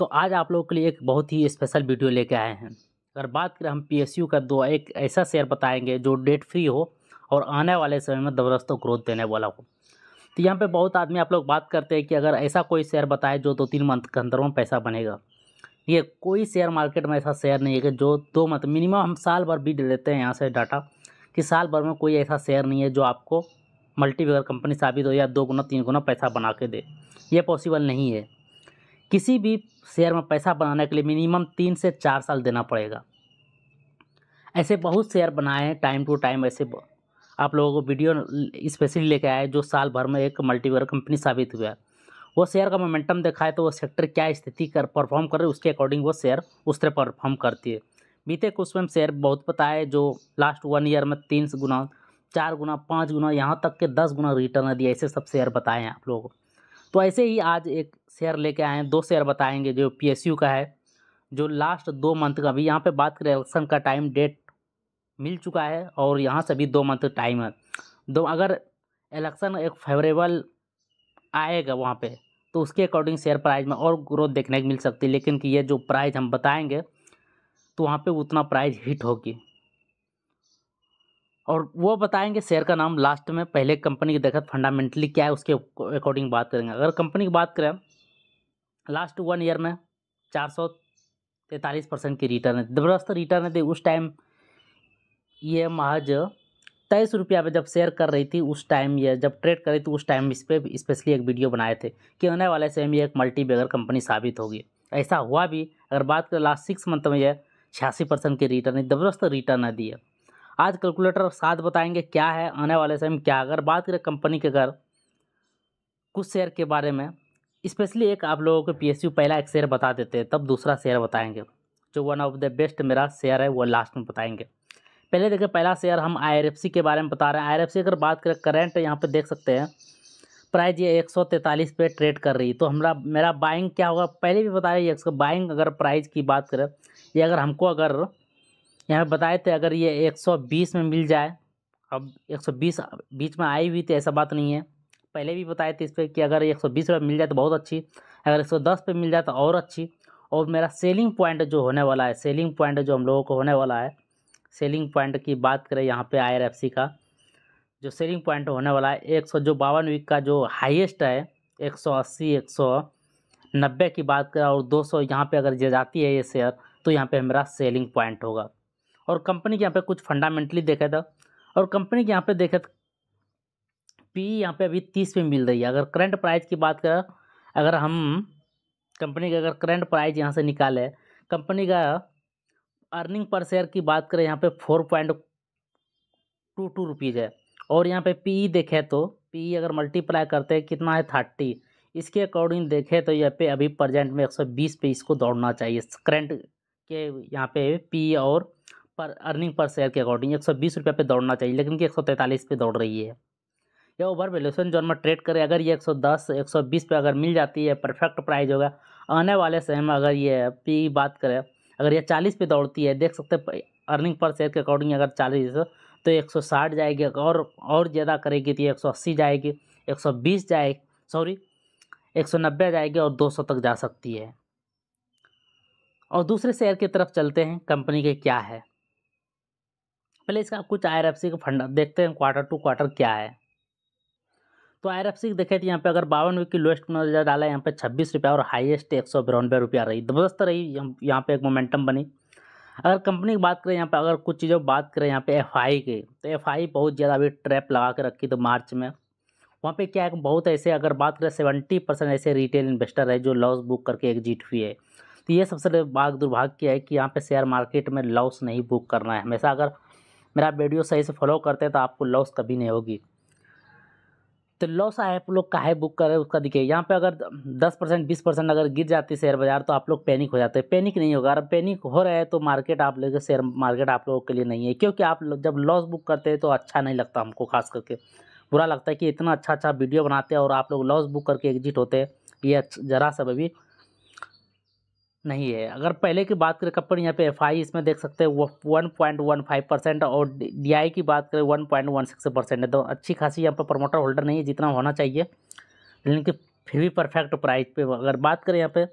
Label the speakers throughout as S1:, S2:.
S1: तो आज आप लोग के लिए एक बहुत ही स्पेशल वीडियो लेके आए हैं अगर बात करें हम पी का दो तो एक ऐसा शेयर बताएंगे जो डेट फ्री हो और आने वाले समय में जबरदस्त ग्रोथ देने वाला हो तो यहाँ पे बहुत आदमी आप लोग बात करते हैं कि अगर ऐसा कोई शेयर बताए जो दो तीन मंथ के अंदर में पैसा बनेगा ये कोई शेयर मार्केट में ऐसा शेयर नहीं है कि जो दो मंथ मिनिमम हम साल भर भी लेते हैं यहाँ से डाटा कि साल भर में कोई ऐसा शेयर नहीं है जो आपको मल्टीबेगर कंपनी साबित हो या दो गुना तीन गुना पैसा बना के दे ये पॉसिबल नहीं है किसी भी शेयर में पैसा बनाने के लिए मिनिमम तीन से चार साल देना पड़ेगा ऐसे बहुत शेयर बनाए हैं टाइम टू टाइम ऐसे आप लोगों को वीडियो स्पेशली लेके आए जो साल भर में एक मल्टीवेयर कंपनी साबित हुआ है वो शेयर का मोमेंटम देखा है तो वो सेक्टर क्या स्थिति कर परफॉर्म कर रहे उसके अकॉर्डिंग वो शेयर उस तरह परफॉर्म करती है बीते कुछ में शेयर बहुत बताए जो लास्ट वन ईयर में तीन गुना चार गुना पाँच गुना यहाँ तक के दस गुना रिटर्न दिया ऐसे सब शेयर बताए हैं आप लोगों को तो ऐसे ही आज एक शेयर लेके आए हैं दो शेयर बताएंगे जो पीएसयू का है जो लास्ट दो मंथ का अभी यहाँ पे बात करें इलेक्शन का टाइम डेट मिल चुका है और यहाँ से भी दो मंथ टाइम है दो अगर इलेक्शन एक फेवरेबल आएगा वहाँ पे तो उसके अकॉर्डिंग शेयर प्राइस में और ग्रोथ देखने को मिल सकती है लेकिन कि ये जो प्राइस हम बताएंगे तो वहाँ पे उतना प्राइस हिट होगी और वो बताएंगे शेयर का नाम लास्ट में पहले कंपनी की देखा फंडामेंटली क्या है उसके अकॉर्डिंग बात करेंगे अगर कंपनी की बात करें लास्ट वन ईयर में चार सौ तैंतालीस परसेंट की रिटर्न है जबरदस्त रिटर्न है उस टाइम ये महज तेईस रुपया पे जब शेयर कर रही थी उस टाइम ये जब ट्रेड कर रही थी उस टाइम इस पर स्पेशली एक वीडियो बनाए थे कि आने वाले समय में ये एक मल्टी बेगर कंपनी साबित होगी ऐसा हुआ भी अगर बात करें लास्ट सिक्स मंथ में यह छियासी परसेंट की रिटर्न है जबरदस्त रिटर्न है दिए आज कैलकुलेटर साथ बताएंगे क्या है आने वाले समय में क्या अगर बात करें कंपनी के अगर कुछ शेयर के बारे में स्पेशली एक आप लोगों को पी पहला एक शेयर बता देते हैं तब दूसरा शेयर बताएंगे जो वन ऑफ द बेस्ट मेरा शेयर है वो लास्ट में बताएंगे पहले देखिए पहला शेयर हम आई के बारे में बता रहे हैं आई अगर बात करें करेंट यहाँ पर देख सकते हैं प्राइस ये एक सौ तैंतालीस पे ट्रेड कर रही तो हमारा मेरा बाइंग क्या होगा पहले भी बताया ये बाइंग अगर प्राइस की बात करें ये अगर हमको अगर यहाँ बताए थे अगर ये एक सौ बीस में मिल जाए अब एक सौ बीस बीच में आई हुई थी ऐसा बात नहीं है पहले भी बताए थे इस पर कि अगर एक सौ बीस मिल जाए तो बहुत अच्छी अगर एक सौ दस पर मिल जाए तो और अच्छी और मेरा सेलिंग पॉइंट जो होने वाला है सेलिंग पॉइंट जो हम लोगों को होने वाला है सेलिंग पॉइंट की बात करें यहाँ पे आई का जो सेलिंग पॉइंट होने वाला है एक सौ जो बावन वीक का जो हाईएस्ट है एक सौ अस्सी एक सौ नब्बे की बात करें और दो सौ यहाँ पर अगर जाती है ये शेयर तो यहाँ पर मेरा सेलिंग पॉइंट होगा और कंपनी के यहाँ पे कुछ फंडामेंटली देखे थे और कंपनी के यहाँ पे देखे पी यहाँ पे अभी तीस पे मिल रही है अगर करंट प्राइस की बात करें अगर हम कंपनी का अगर करंट प्राइस यहाँ से निकाले कंपनी का अर्निंग पर शेयर की बात करें यहाँ पे four point two two rupees है और यहाँ पे पी e देखें तो पी e अगर मल्टीप्लाई करते हैं कितना है थर्टी इसके अकॉर्डिंग देखें तो यहाँ पे अभी प्रजेंट में एक सौ बीस पे इसको दौड़ना चाहिए करंट के यहाँ पे पी e और पर अर्निंग पर शेयर के अकॉर्डिंग एक सौ बीस रुपये पे दौड़ना चाहिए लेकिन कि एक सौ तैंतालीस पे दौड़ रही है या ओवर वैल्यूशन जो में ट्रेड करें अगर ये 110 120 पे अगर मिल जाती है परफेक्ट प्राइस होगा आने वाले समय में अगर ये पी बात करें अगर ये 40 पे दौड़ती है देख सकते हैं अर्निंग पर शेयर के अकॉर्डिंग अगर 40 तो 160 जाएगी और और ज़्यादा करेगी तो अस्सी जाएगी बीस जाएगी सॉरी नब्बे जाएगी और सौ तक जा सकती है और दूसरे शेयर की तरफ चलते हैं कंपनी के क्या है पहले इसका कुछ आई का फंड देखते हैं क्वार्टर टू क्वार्टर क्या है तो आर एफ सी देखे थे यहाँ पे अगर बावन की लोएस्ट नजर डाला यहाँ पे छब्बीस रुपया और हाईएस्ट एक सौ बिरानवे रुपया रही जबरदस्त रही यहाँ पे एक मोमेंटम बनी अगर कंपनी की बात करें यहाँ पे अगर कुछ चीज़ों बात करें यहाँ पे एफ आई की तो एफ आई बहुत ज़्यादा अभी ट्रैप लगा के रखी तो मार्च में वहाँ पे क्या है बहुत ऐसे अगर बात करें सेवेंटी परसेंट ऐसे रिटेल इन्वेस्टर है जो लॉस बुक करके एग्जिट हुई है तो ये सबसे बाग दुर्भाग्य किया है कि यहाँ पर शेयर मार्केट में लॉस नहीं बुक करना है हमेशा अगर मेरा वीडियो सही से फॉलो करते हैं तो आपको लॉस कभी नहीं होगी तो लॉस आप लोग काहे बुक कर उसका दिखे यहाँ पे अगर दस परसेंट बीस परसेंट अगर गिर जाती शेयर बाजार तो आप लोग पैनिक हो जाते हैं पैनिक नहीं होगा अगर पैनिक हो रहा है तो मार्केट आप लोग शेयर मार्केट आप लोगों के लिए नहीं है क्योंकि आप लोग जब लॉस बुक करते हैं तो अच्छा नहीं लगता हमको खास करके बुरा लगता है कि इतना अच्छा अच्छा वीडियो बनाते हैं और आप लोग लॉस बुक करके एग्जिट होते हैं ये अच्छा, ज़रा सा भी नहीं है अगर पहले की बात करें कंपनी यहाँ पे एफ आई इसमें देख सकते हैं वो one point one five percent और डी आई की बात करें one point one six percent है तो अच्छी खासी यहाँ पर प्रमोटर होल्डर नहीं है जितना होना चाहिए लेकिन कि फिर भी परफेक्ट प्राइस पे अगर बात करें यहाँ पे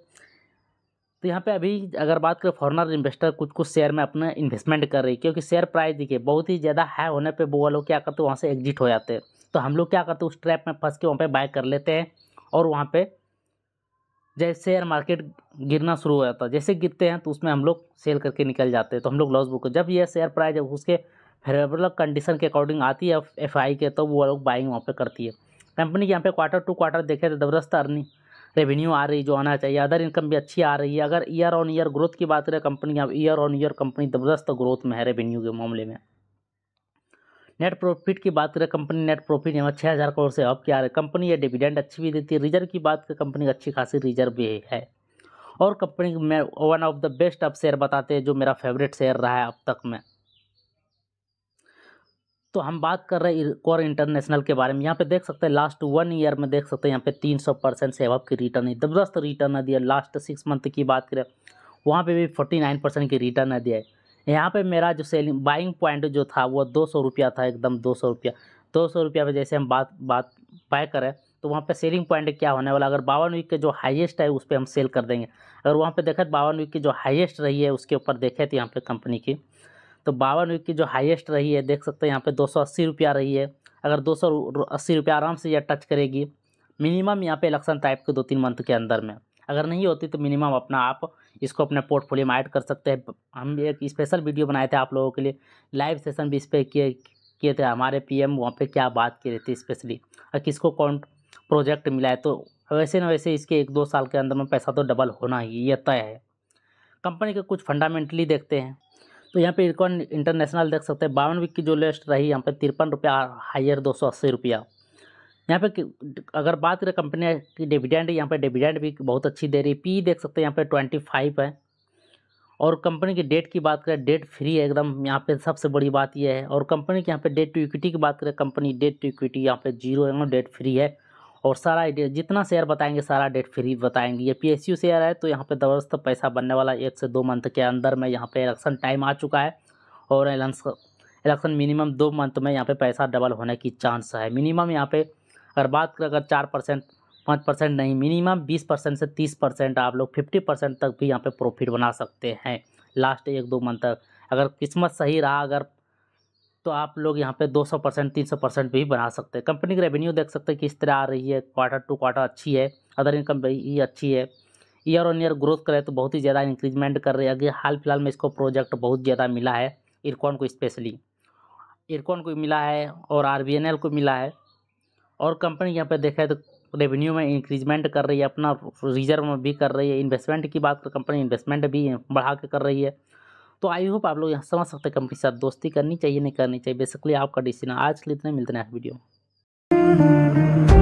S1: तो यहाँ पे अभी अगर बात करें फॉरनर इन्वेस्टर कुछ कुछ शेयर में अपना इन्वेस्टमेंट कर रही है क्योंकि शेयर प्राइस देखिए बहुत ही ज़्यादा हाई होने पर वो लोग क्या करते हैं वहाँ से एग्जिट हो जाते हैं तो हम लोग क्या करते हैं उस ट्रैप में फंस के वहाँ पर बाय कर लेते हैं और वहाँ पर जैसे शेयर मार्केट गिरना शुरू हो जाता है जैसे गिरते हैं तो उसमें हम लोग सेल करके निकल जाते हैं तो हम लोग लॉस बुक जब ये शेयर प्राइस जब उसके फेवरेबल कंडीशन के अकॉर्डिंग आती है एफ आई के तो वो लोग बाइंग वहाँ पर करती है कंपनी यहाँ पे क्वार्टर टू क्वार्टर देखे तो जबरदस्त अर्निंग रेवेन्यू आ रही जो आना चाहिए अदर इनकम भी अच्छी आ रही है अगर ईयर ऑन ईयर ग्रोथ की बात करें कंपनी अब ईयर ऑन ईयर कंपनी जबरदस्त ग्रोथ में है रेवेन्यू के मामले में नेट प्रॉफिट की बात करें कंपनी नेट प्रॉफिट यहाँ छः हज़ार करोड़ से अब क्या है कंपनी ये डिविडेंड अच्छी भी देती है रिजर्व की बात करें कंपनी अच्छी खासी रिजर्व भी है और कंपनी में वन ऑफ द बेस्ट अब शेयर बताते हैं जो मेरा फेवरेट शेयर रहा है अब तक में तो हम बात कर रहे हैं कोर इंटरनेशनल के बारे में यहाँ पे देख सकते हैं लास्ट वन ईयर में देख सकते हैं यहाँ पे तीन सौ परसेंट से अवअप की रिटर्न है जबरदस्त रिटर्न दिया लास्ट सिक्स मंथ की बात करें वहाँ पे भी फोर्टी नाइन परसेंट की रिटर्न दिया है यहाँ पे मेरा जो सेलिंग बाइंग पॉइंट जो था वो दो सौ रुपया था एकदम दो सौ रुपया दो सौ रुपया पर जैसे हम बात बात बाय करें तो वहाँ पे सेलिंग पॉइंट क्या होने वाला अगर बावन वीक के जो हाईएस्ट है उस पर हम सेल कर देंगे अगर वहाँ पे देखें बावन वीक की जो हाईएस्ट रही है उसके ऊपर देखे थे यहाँ पर कंपनी की तो बावन वीक की जो हाईएस्ट रही है देख सकते हैं यहाँ पर दो सौ अस्सी रुपया रही है अगर दो सौ अस्सी रुपया आराम से यह टच करेगी मिनिमम यहाँ पे इलेक्शन टाइप के दो तीन मंथ के अंदर में अगर नहीं होती तो मिनिमम अपना आप इसको अपने पोर्टफोलियो में ऐड कर सकते हैं हम एक स्पेशल वीडियो बनाए थे आप लोगों के लिए लाइव सेशन भी इस पर किए किए थे हमारे पीएम वहाँ पर क्या बात की रहती है स्पेशली और किसको कौन प्रोजेक्ट मिला है तो वैसे ना वैसे इसके एक दो साल के अंदर में पैसा तो डबल होना ही ये तय है कंपनी के कुछ फंडामेंटली देखते हैं तो यहाँ पे इकॉन इंटरनेशनल देख सकते हैं बावन वीक की जो लिस्ट रही यहाँ पे तिरपन रुपया हायर दो सौ अस्सी रुपया यहाँ पे अगर बात करें कंपनी की डिविडेंड यहाँ पे डिविडेंड भी बहुत अच्छी दे रही है पी देख सकते हैं यहाँ पे ट्वेंटी फाइव है और कंपनी की डेट की बात करें डेट फ्री है एकदम यहाँ पे सबसे बड़ी बात यह है और कंपनी की यहाँ पे डेट टू इक्विटी की बात करें कंपनी डेट टू इक्विटी यहाँ पे जीरो है डेट फ्री है और सारा जितना शेयर बताएंगे सारा डेट फ्री बताएंगे ये पी शेयर है तो यहाँ पे जबरदस्त पैसा बनने वाला एक से दो मंथ के अंदर में यहाँ पर इलेक्शन टाइम आ चुका है और इलेक्शन मिनिमम दो मंथ में यहाँ पर पैसा डबल होने की चांस है मिनिमम यहाँ पर अगर बात करें अगर चार परसेंट पाँच परसेंट नहीं मिनिमम बीस परसेंट से तीस परसेंट आप लोग फिफ्टी परसेंट तक भी यहाँ पे प्रॉफिट बना सकते हैं लास्ट एक दो मंथ तक अगर किस्मत सही रहा अगर तो आप लोग यहाँ पे सौ परसेंट तीन सौ परसेंट भी बना सकते हैं कंपनी की रेवेन्यू देख सकते हैं किस तरह आ रही है क्वार्टर टू क्वार्टर अच्छी है अदर इनकम भी अच्छी है ईयर ऑन ईयर ग्रोथ करें तो बहुत ही ज़्यादा इंक्रीजमेंट कर रही है अगर हाल फिलहाल में इसको प्रोजेक्ट बहुत ज़्यादा मिला है इरकॉन को स्पेशली इरकॉन को मिला है और आर को मिला है और कंपनी यहाँ पे देखा है तो रेवेन्यू में इंक्रीजमेंट कर रही है अपना रिजर्व में भी कर रही है इन्वेस्टमेंट की बात कर कंपनी इन्वेस्टमेंट भी बढ़ा के कर रही है तो आई होप आप लोग यहाँ समझ सकते हैं कंपनी के साथ दोस्ती करनी चाहिए नहीं करनी चाहिए बेसिकली आपका डिसीजन आज के लिए इतना मिलते हैं वीडियो